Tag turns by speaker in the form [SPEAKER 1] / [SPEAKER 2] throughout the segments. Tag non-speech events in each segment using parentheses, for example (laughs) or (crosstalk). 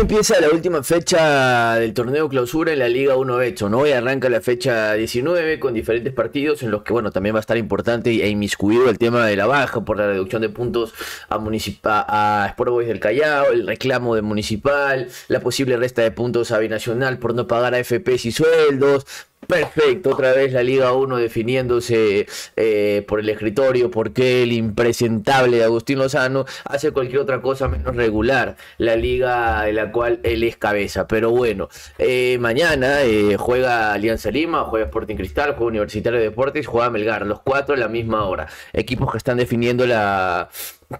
[SPEAKER 1] empieza la última fecha del torneo clausura en la Liga 1B, ¿no? Hoy arranca la fecha 19 con diferentes partidos en los que, bueno, también va a estar importante e inmiscuido el tema de la baja por la reducción de puntos a, a Sport Boys del Callao, el reclamo de Municipal, la posible resta de puntos a Binacional por no pagar a y sueldos, Perfecto, otra vez la Liga 1 definiéndose eh, por el escritorio, porque el impresentable de Agustín Lozano hace cualquier otra cosa menos regular la liga en la cual él es cabeza. Pero bueno, eh, mañana eh, juega Alianza Lima, juega Sporting Cristal, juega Universitario de Deportes, juega Melgar, los cuatro a la misma hora. Equipos que están definiendo la,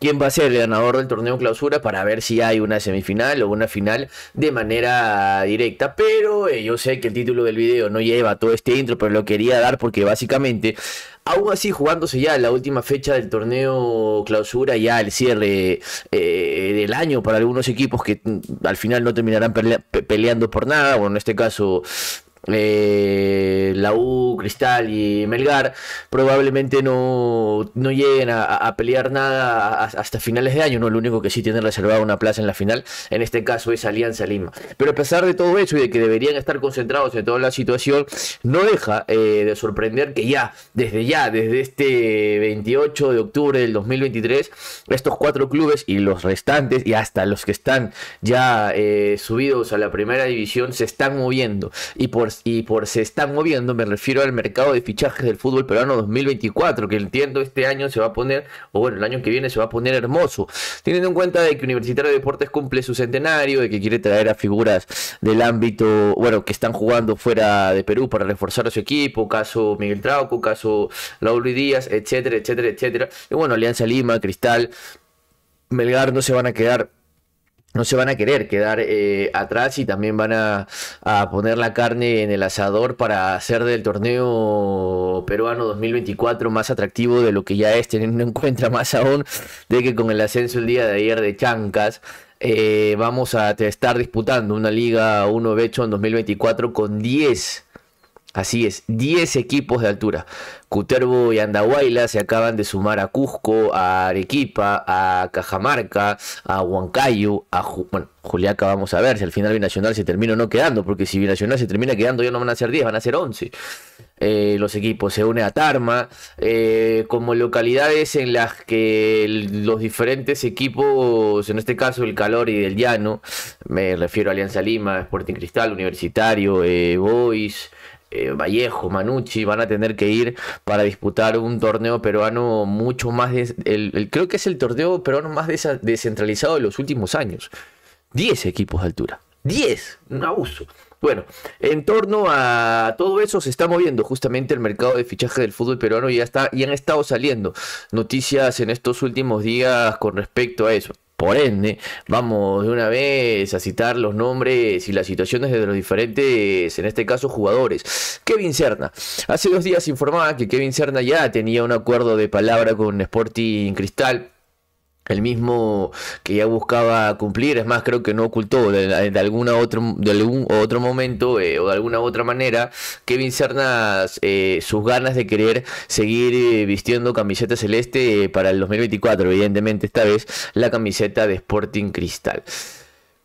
[SPEAKER 1] quién va a ser el ganador del torneo clausura para ver si hay una semifinal o una final de manera directa. Pero eh, yo sé que el título del video no lleva todo este intro, pero lo quería dar porque básicamente, aún así jugándose ya la última fecha del torneo clausura, ya el cierre eh, del año para algunos equipos que mm, al final no terminarán peleando por nada, o bueno, en este caso eh, la U, Cristal y Melgar probablemente no, no lleguen a, pelear nada hasta finales de año, ¿no? Lo único que sí tiene reservada una plaza en la final, en este caso es Alianza Lima. Pero a pesar de todo eso y de que deberían estar concentrados en toda la situación, no deja eh, de sorprender que ya, desde ya, desde este 28 de octubre del 2023, estos cuatro clubes y los restantes y hasta los que están ya eh, subidos a la primera división se están moviendo y por y por se están moviendo, me refiero al mercado de fichajes del fútbol peruano 2024, que entiendo este año se va a poner, o bueno, el año que viene se va a poner hermoso, teniendo en cuenta de que Universitario de Deportes cumple su centenario, de que quiere traer a figuras del ámbito, bueno, que están jugando fuera de Perú para reforzar a su equipo, caso Miguel Trauco, caso Lauro Díaz, etcétera, etcétera, etcétera. Y bueno, Alianza Lima, Cristal, Melgar no se van a quedar no se van a querer quedar eh, atrás y también van a, a, poner la carne en el asador para hacer del torneo peruano 2024 más atractivo de lo que ya es, tener en cuenta (laughs) más aún de que con el ascenso el día de ayer de Chancas. Eh, vamos a estar disputando una Liga 1 Becho en 2024 con 10 Así es, 10 equipos de altura. Cuterbo y Andahuayla se acaban de sumar a Cusco, a Arequipa, a Cajamarca, a Huancayo, a Juliaca vamos a ver si al final Binacional se termina o no quedando, porque si Binacional se termina quedando ya no van a ser 10, van a ser 11. Eh, los equipos se une a Tarma, eh, como localidades en las que los diferentes equipos, en este caso el Calor y el Llano, me refiero a Alianza Lima, Sporting Cristal, Universitario, eh, Boys, eh, Vallejo, Manucci van a tener que ir para disputar un torneo peruano mucho más... el, creo que es el torneo peruano más descentralizado de los últimos años. 10 equipos de altura. 10, un abuso. Bueno, en torno a todo eso se está moviendo justamente el mercado de fichaje del fútbol peruano y ya está y han estado saliendo noticias en estos últimos días con respecto a eso. Por ende, vamos de una vez a citar los nombres y las situaciones de los diferentes, en este caso, jugadores. Kevin Serna. Hace dos días informaba que Kevin Serna ya tenía un acuerdo de palabra con Sporting Cristal el mismo que ya buscaba cumplir, es más, creo que no ocultó de, alguna otro, de algún otro momento eh, o de alguna otra manera Kevin Cernas eh, sus ganas de querer seguir eh, vistiendo camiseta celeste para el 2024, evidentemente esta vez la camiseta de Sporting Cristal.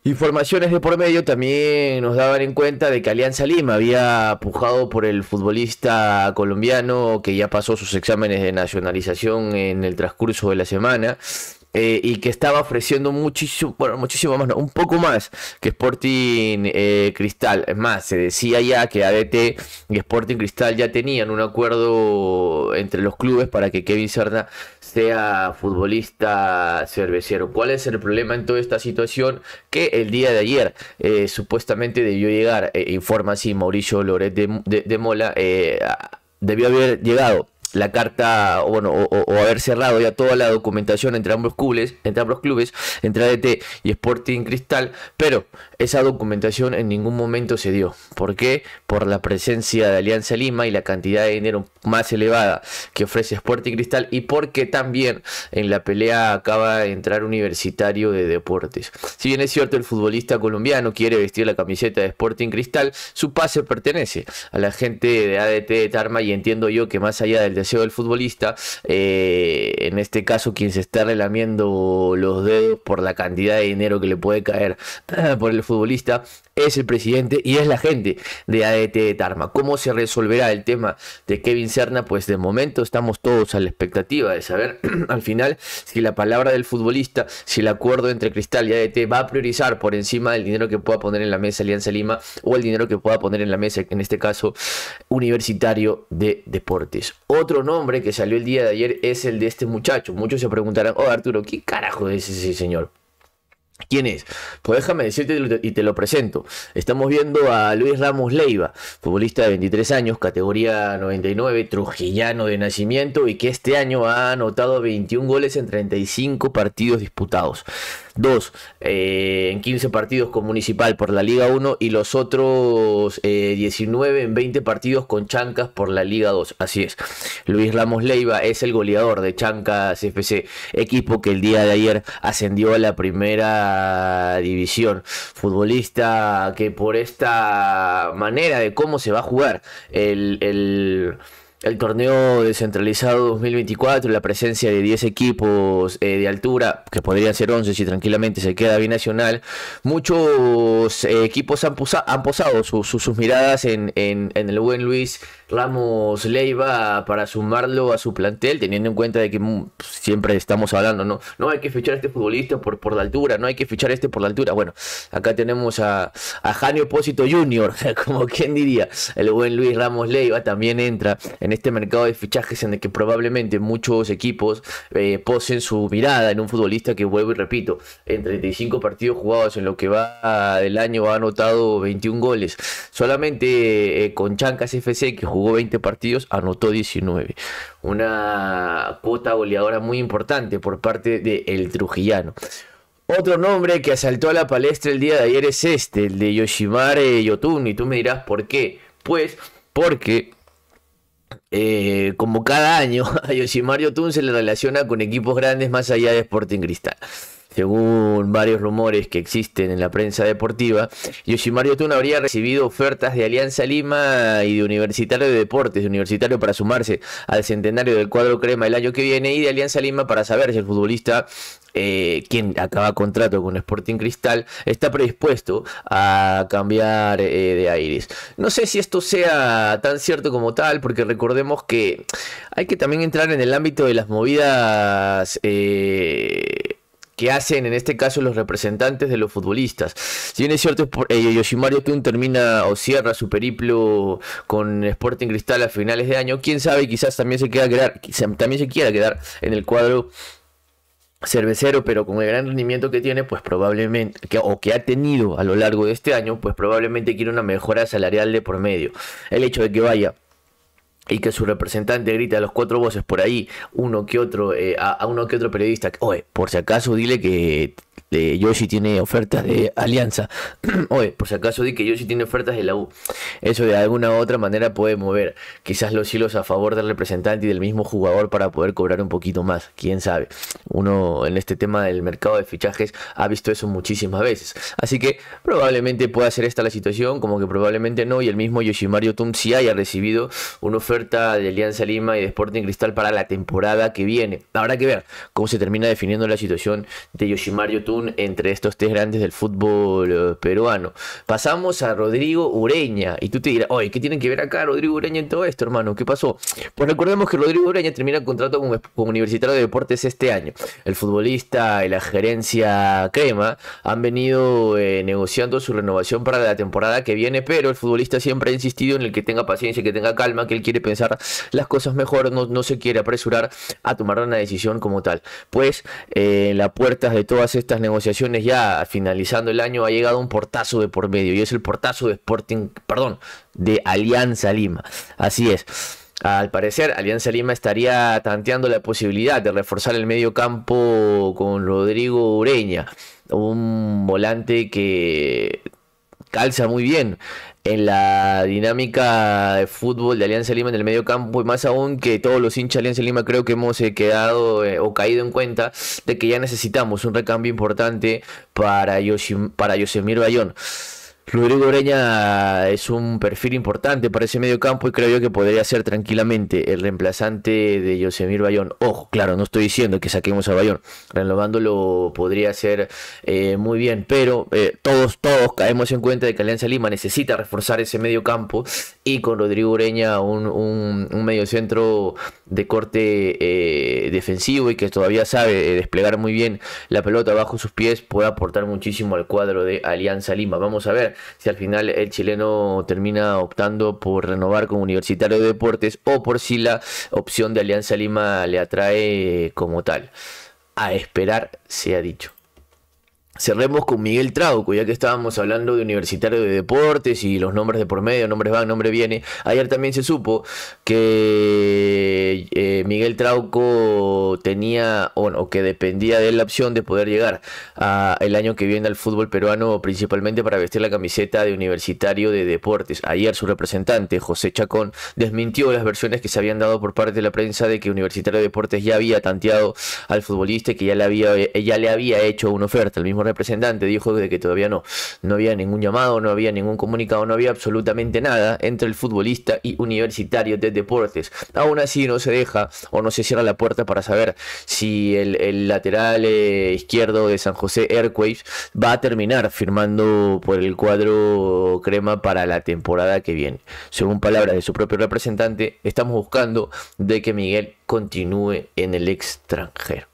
[SPEAKER 1] Informaciones de por medio también nos daban en cuenta de que Alianza Lima había pujado por el futbolista colombiano que ya pasó sus exámenes de nacionalización en el transcurso de la semana eh, y que estaba ofreciendo muchísimo, bueno, muchísimo más, un poco más que Sporting eh, Cristal. Es más, se decía ya que ADT y Sporting Cristal ya tenían un acuerdo entre los clubes para que Kevin Serna sea futbolista cervecero. ¿Cuál es el problema en toda esta situación? Que el día de ayer eh, supuestamente debió llegar, informa así Mauricio Loret de Mola, debió haber llegado la carta, bueno, o, haber cerrado ya toda la documentación entre ambos clubes, entre ambos clubes, entre ADT y Sporting Cristal, pero esa documentación en ningún momento se dio. ¿Por qué? Por la presencia de Alianza Lima y la cantidad de dinero más elevada que ofrece Sporting Cristal y porque también en la pelea acaba de entrar Universitario de Deportes. Si bien es cierto el futbolista colombiano quiere vestir la camiseta de Sporting Cristal, su pase pertenece a la gente de ADT de Tarma y entiendo yo que más allá del deseo del futbolista, eh, en este caso quien se está relamiendo los dedos por la cantidad de dinero que le puede caer (clears throat) por el futbolista, futbolista, es el presidente y es la gente de ADT e de Tarma. ¿Cómo se resolverá el tema de Kevin Serna? Pues de momento estamos todos a la expectativa de saber (clears throat) al final si la palabra del futbolista, si el acuerdo entre Cristal y ADT e va a priorizar por encima del dinero que pueda poner en la mesa Alianza Lima o el dinero que pueda poner en la mesa, en este caso, Universitario de Deportes. Otro nombre que salió el día de ayer es el de este muchacho. Muchos se preguntarán, oh Arturo, ¿qué carajo es ese señor? ¿Quién es? Pues déjame decirte y te lo presento. Estamos viendo a Luis Ramos Leiva, futbolista de 23 años, categoría 99, trujillano de nacimiento y que este año ha anotado 21 goles en 35 partidos disputados. Dos eh, en 15 partidos con Municipal por la Liga 1 y los otros 19 eh, en 20 partidos con Chancas por la Liga 2. Así es. Luis Ramos Leiva es el goleador de Chancas FC, equipo que el día de ayer ascendió a la primera división. Futbolista que por esta manera de cómo se va a jugar el, torneo descentralizado 2024, la presencia de 10 equipos eh, de altura, que podría ser 11 si tranquilamente se queda binacional, muchos eh, equipos han, posado sus miradas en el buen Luis Ramos Leiva para sumarlo a su plantel, teniendo en cuenta de que mm, pues, siempre estamos hablando, ¿no? No hay que fichar a este futbolista por, por la altura, no hay que fichar a este por la altura. Bueno, acá tenemos a, a Jani Jr., (laughs) como quien diría, el buen Luis Ramos Leiva también entra en este mercado de fichajes en el que probablemente muchos equipos poseen eh, posen su mirada en un futbolista que, vuelvo y repito, en 35 partidos jugados en lo que va del año ha anotado 21 goles. Solamente eh, con Chancas FC que jugó jugó 20 partidos, anotó 19. Una cuota goleadora muy importante por parte del el Trujillano. Otro nombre que asaltó a la palestra el día de ayer es este, el de Yoshimare Yotun. Y tú me dirás, ¿por qué? Pues porque eh, como cada año, (laughs) a Yoshimar Yotun se le relaciona con equipos grandes más allá de Sporting Cristal. Según varios rumores que existen en la prensa deportiva, Mario Tuna habría recibido ofertas de Alianza Lima y de Universitario de Deportes, Universitario para sumarse al centenario del cuadro crema el año que viene y de Alianza Lima para saber si el futbolista eh, quien acaba contrato con Sporting Cristal está predispuesto a cambiar eh, de aires. No sé si esto sea tan cierto como tal, porque recordemos que hay que también entrar en el ámbito de las movidas. Eh, que hacen en este caso los representantes de los futbolistas. Si bien es cierto, eh, Yoshimaru Tun termina o cierra su periplo con Sporting Cristal a finales de año, quién sabe, quizás también se, queda quedar, también se quiera quedar en el cuadro cervecero, pero con el gran rendimiento que tiene, pues probablemente, o que ha tenido a lo largo de este año, pues probablemente quiere una mejora salarial de por medio. El hecho de que vaya y que su representante grita a los cuatro voces por ahí, uno que otro, eh, a, uno que otro periodista, oye, por si acaso dile que de Yoshi tiene ofertas de Alianza. (clears throat) Oye, por si acaso di que Yoshi tiene ofertas de la U. Eso de alguna u otra manera puede mover quizás los hilos a favor del representante y del mismo jugador para poder cobrar un poquito más. Quién sabe. Uno en este tema del mercado de fichajes ha visto eso muchísimas veces. Así que probablemente pueda ser esta la situación, como que probablemente no. Y el mismo Yoshimario Tum si haya recibido una oferta de Alianza Lima y de Sporting Cristal para la temporada que viene. Habrá que ver cómo se termina definiendo la situación de Mario Tum entre estos tres grandes del fútbol eh, peruano. Pasamos a Rodrigo Ureña. Y tú te dirás, oye, ¿qué tienen que ver acá Rodrigo Ureña en todo esto, hermano? ¿Qué pasó? Pues recordemos que Rodrigo Ureña termina el contrato con, Universitario de Deportes este año. El futbolista y la gerencia Crema han venido eh, negociando su renovación para la temporada que viene, pero el futbolista siempre ha insistido en el que tenga paciencia, que tenga calma, que él quiere pensar las cosas mejor, no, se quiere apresurar a tomar una decisión como tal. Pues eh, en las puertas de todas estas negociaciones, negociaciones ya finalizando el año ha llegado un portazo de por medio y es el portazo de Sporting, perdón, de Alianza Lima. Así es. Al parecer, Alianza Lima estaría tanteando la posibilidad de reforzar el medio campo con Rodrigo Ureña, un volante que calza muy bien en la dinámica de fútbol de Alianza Lima en el medio campo y más aún que todos los hinchas de Alianza Lima creo que hemos eh, quedado eh, o caído en cuenta de que ya necesitamos un recambio importante para, para Yosemir Bayón. Rodrigo Ureña es un perfil importante para ese medio campo y creo yo que podría ser tranquilamente el reemplazante de Yosemir Bayón. Ojo, claro, no estoy diciendo que saquemos a Bayón, renovándolo podría ser eh, muy bien, pero eh, todos, todos caemos en cuenta de que Alianza Lima necesita reforzar ese medio campo y con Rodrigo Ureña un, medio centro de corte eh, defensivo y que todavía sabe desplegar muy bien la pelota bajo sus pies puede aportar muchísimo al cuadro de Alianza Lima. Vamos a ver si al final el chileno termina optando por renovar como Universitario de Deportes o por si la opción de Alianza Lima le atrae como tal. A esperar, se ha dicho. Cerremos con Miguel Trauco, ya que estábamos hablando de Universitario de Deportes y los nombres de por medio, nombres van, nombre viene. Ayer también se supo que eh, Miguel Trauco tenía, o no, que dependía de él la opción de poder llegar a, el año que viene al fútbol peruano, principalmente para vestir la camiseta de Universitario de Deportes. Ayer su representante, José Chacón, desmintió las versiones que se habían dado por parte de la prensa de que Universitario de Deportes ya había tanteado al futbolista y que ya le había, ya le había hecho una oferta. El mismo representante dijo de que todavía no, no había ningún llamado, no había ningún comunicado, no había absolutamente nada entre el futbolista y universitario de deportes. Aún así no se deja o no se cierra la puerta para saber si el, lateral eh, izquierdo de San José Airways va a terminar firmando por el cuadro crema para la temporada que viene. Según palabras de su propio representante, estamos buscando de que Miguel continúe en el extranjero.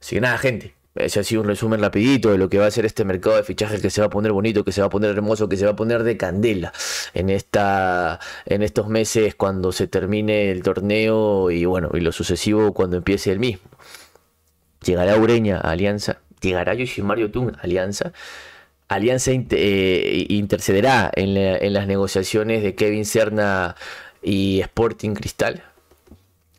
[SPEAKER 1] Así que nada, gente. Ese ha sido un resumen rapidito de lo que va a ser este mercado de fichajes que se va a poner bonito, que se va a poner hermoso, que se va a poner de candela en esta en estos meses cuando se termine el torneo y bueno, y lo sucesivo cuando empiece el mismo. Llegará Ureña a Alianza, llegará Mario Tun a Alianza. Alianza eh, intercederá en, en las negociaciones de Kevin Serna y Sporting Cristal.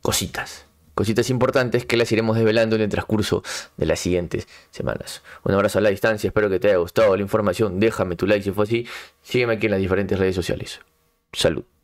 [SPEAKER 1] Cositas cositas importantes que las iremos desvelando en el transcurso de las siguientes semanas. Un abrazo a la distancia, espero que te haya gustado la información. Déjame tu like si fue así. Sígueme aquí en las diferentes redes sociales. Salud.